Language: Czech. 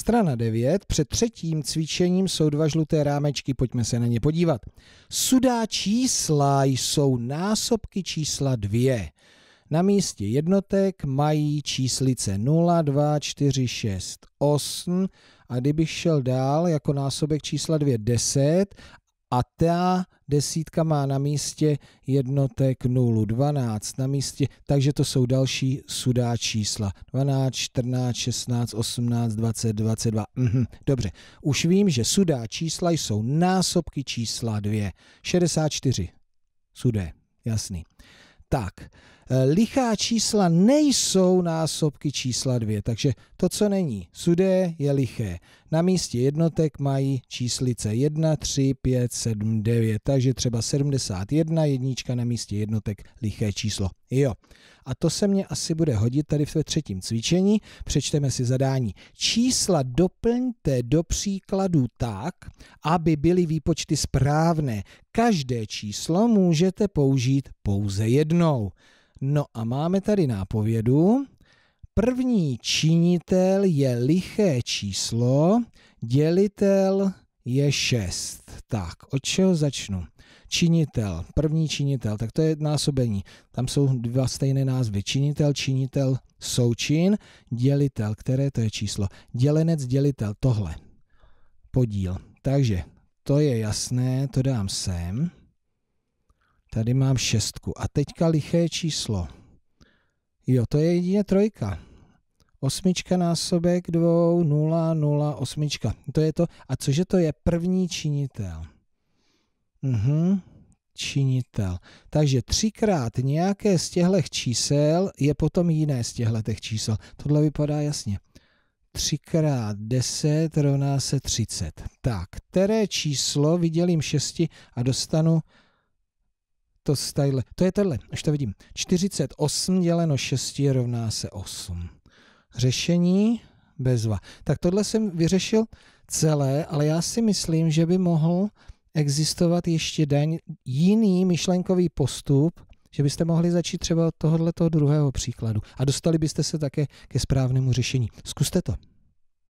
Strana 9. Před třetím cvičením jsou dva žluté rámečky, pojďme se na ně podívat. Sudá čísla jsou násobky čísla 2. Na místě jednotek mají číslice 0, 2, 4, 6, 8 a kdybych šel dál jako násobek čísla 2, 10 a ta desítka má na místě jednotek 0, 12 na místě, takže to jsou další sudá čísla. 12, 14, 16, 18, 20, 22. Mhm, dobře, už vím, že sudá čísla jsou násobky čísla 2. 64. Sudé, jasný tak. Eh, lichá čísla nejsou násobky čísla dvě, takže to, co není sudé, je liché. Na místě jednotek mají číslice 1, 3, 5, 7, 9, takže třeba 71, jednička na místě jednotek, liché číslo. Jo. A to se mě asi bude hodit tady ve třetím cvičení. Přečteme si zadání. Čísla doplňte do příkladů tak, aby byly výpočty správné. Každé číslo můžete použít pouze jednou. No a máme tady nápovědu. První činitel je liché číslo, dělitel je 6. Tak, od čeho začnu? činitel, první činitel, tak to je násobení. Tam jsou dva stejné názvy. Činitel, činitel, součin, dělitel, které to je číslo. Dělenec, dělitel, tohle. Podíl. Takže to je jasné, to dám sem. Tady mám šestku. A teďka liché číslo. Jo, to je jedině trojka. Osmička násobek dvou, nula, nula, osmička. To je to. A cože to je první činitel? Mhm. Činitel. Takže třikrát nějaké z těchto čísel je potom jiné z těchto čísel. Tohle vypadá jasně. Třikrát 10 rovná se 30. Tak, které číslo vydělím 6 a dostanu to style. To je tohle, už to vidím. 48 děleno 6 rovná se 8. Řešení bezva. Tak tohle jsem vyřešil celé, ale já si myslím, že by mohl existovat ještě daň, jiný myšlenkový postup, že byste mohli začít třeba od tohoto druhého příkladu a dostali byste se také ke správnému řešení. Zkuste to.